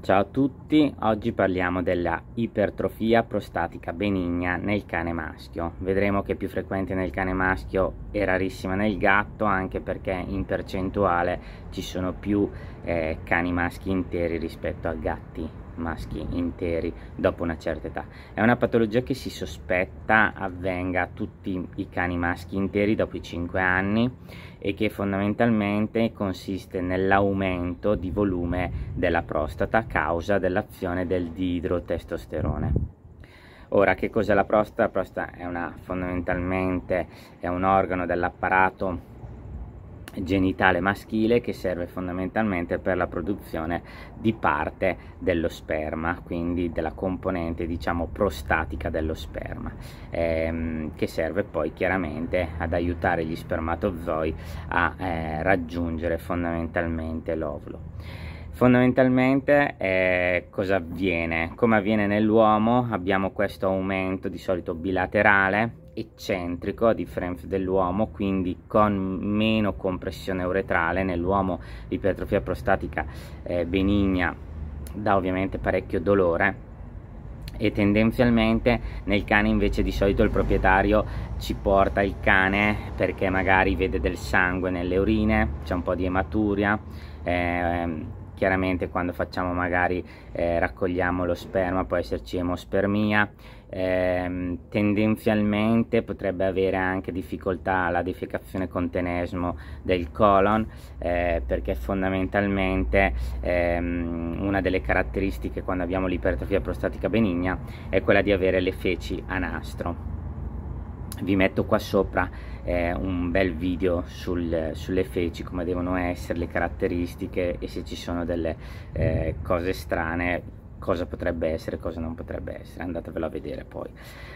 Ciao a tutti, oggi parliamo della ipertrofia prostatica benigna nel cane maschio. Vedremo che è più frequente nel cane maschio e rarissima nel gatto, anche perché in percentuale ci sono più eh, cani maschi interi rispetto a gatti maschi interi dopo una certa età. È una patologia che si sospetta avvenga a tutti i cani maschi interi dopo i 5 anni e che fondamentalmente consiste nell'aumento di volume della prostata a causa dell'azione del diidrotestosterone. Ora, che cos'è la prostata? La prostata è una, fondamentalmente è un organo dell'apparato genitale maschile che serve fondamentalmente per la produzione di parte dello sperma quindi della componente diciamo prostatica dello sperma ehm, che serve poi chiaramente ad aiutare gli spermatozoi a eh, raggiungere fondamentalmente l'ovulo Fondamentalmente eh, cosa avviene? Come avviene nell'uomo abbiamo questo aumento di solito bilaterale eccentrico a differenza dell'uomo, quindi con meno compressione uretrale, nell'uomo l'ipertrofia prostatica eh, benigna dà ovviamente parecchio dolore e tendenzialmente nel cane invece di solito il proprietario ci porta il cane perché magari vede del sangue nelle urine, c'è un po' di ematuria, eh, chiaramente quando facciamo magari eh, raccogliamo lo sperma può esserci emospermia eh, tendenzialmente potrebbe avere anche difficoltà la defecazione con tenesmo del colon eh, perché fondamentalmente ehm, una delle caratteristiche quando abbiamo l'ipertrofia prostatica benigna è quella di avere le feci a nastro vi metto qua sopra eh, un bel video sul, sulle feci come devono essere le caratteristiche e se ci sono delle eh, cose strane cosa potrebbe essere e cosa non potrebbe essere andatevelo a vedere poi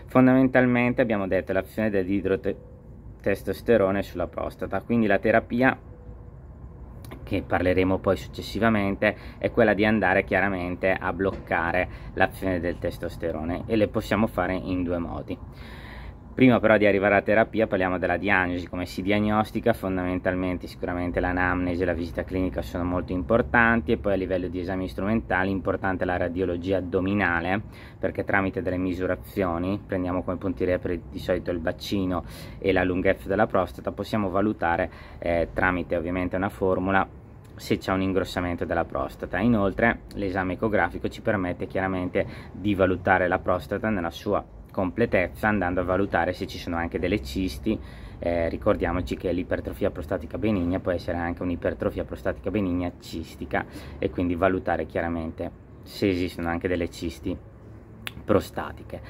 fondamentalmente abbiamo detto l'azione dell'idrotestosterone sulla prostata quindi la terapia che parleremo poi successivamente è quella di andare chiaramente a bloccare l'azione del testosterone e le possiamo fare in due modi Prima però di arrivare alla terapia parliamo della diagnosi, come si diagnostica fondamentalmente sicuramente l'anamnesi e la visita clinica sono molto importanti e poi a livello di esami strumentali importante la radiologia addominale perché tramite delle misurazioni, prendiamo come puntiere per di solito il bacino e la lunghezza della prostata, possiamo valutare eh, tramite ovviamente una formula se c'è un ingrossamento della prostata. Inoltre l'esame ecografico ci permette chiaramente di valutare la prostata nella sua completezza andando a valutare se ci sono anche delle cisti eh, ricordiamoci che l'ipertrofia prostatica benigna può essere anche un'ipertrofia prostatica benigna cistica e quindi valutare chiaramente se esistono anche delle cisti prostatiche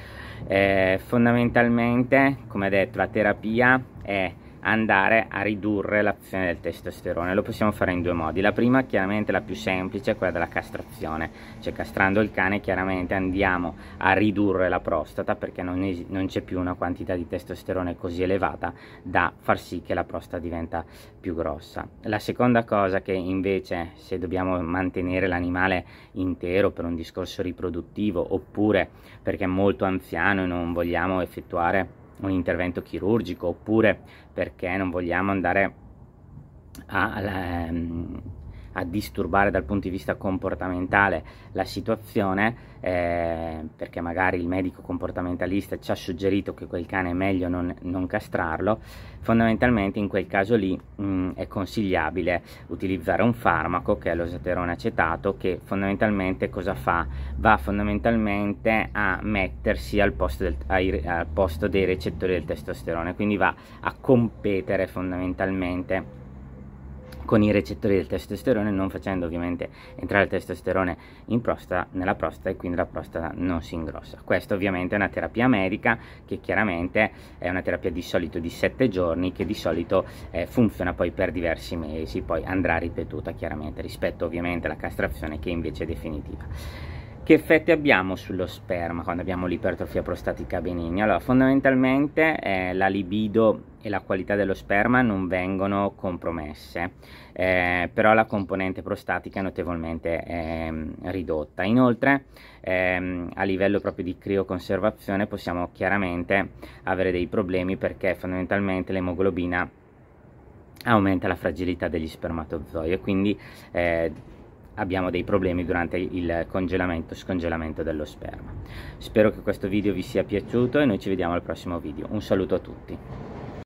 eh, fondamentalmente come detto la terapia è andare a ridurre l'azione del testosterone lo possiamo fare in due modi la prima chiaramente la più semplice è quella della castrazione cioè castrando il cane chiaramente andiamo a ridurre la prostata perché non, non c'è più una quantità di testosterone così elevata da far sì che la prostata diventa più grossa la seconda cosa che invece se dobbiamo mantenere l'animale intero per un discorso riproduttivo oppure perché è molto anziano e non vogliamo effettuare un intervento chirurgico oppure perché non vogliamo andare a, a, ehm, a disturbare dal punto di vista comportamentale la situazione, eh, perché magari il medico comportamentalista ci ha suggerito che quel cane è meglio non, non castrarlo, fondamentalmente in quel caso lì mh, mm, è consigliabile utilizzare un farmaco che è l'osaterone acetato che fondamentalmente cosa fa? Va fondamentalmente a mettersi al posto, del, ai, al posto dei recettori del testosterone, quindi va a competere fondamentalmente con i recettori del testosterone non facendo ovviamente entrare il testosterone prostata, nella prostata e quindi la prostata non si ingrossa. Questa ovviamente è una terapia medica che chiaramente è una terapia di solito di 7 giorni che di solito eh, funziona poi per diversi mesi, poi andrà ripetuta chiaramente rispetto ovviamente alla castrazione che invece è definitiva. Che effetti abbiamo sullo sperma quando abbiamo l'ipertrofia prostatica benigna? Allora, fondamentalmente eh, la libido e la qualità dello sperma non vengono compromesse, eh, però la componente prostatica è notevolmente mm, eh, ridotta. Inoltre, eh, a livello proprio di crioconservazione possiamo chiaramente avere dei problemi perché fondamentalmente l'emoglobina aumenta la fragilità degli spermatozoi e quindi eh, abbiamo dei problemi durante il congelamento scongelamento dello sperma spero che questo video vi sia piaciuto e noi ci vediamo al prossimo video un saluto a tutti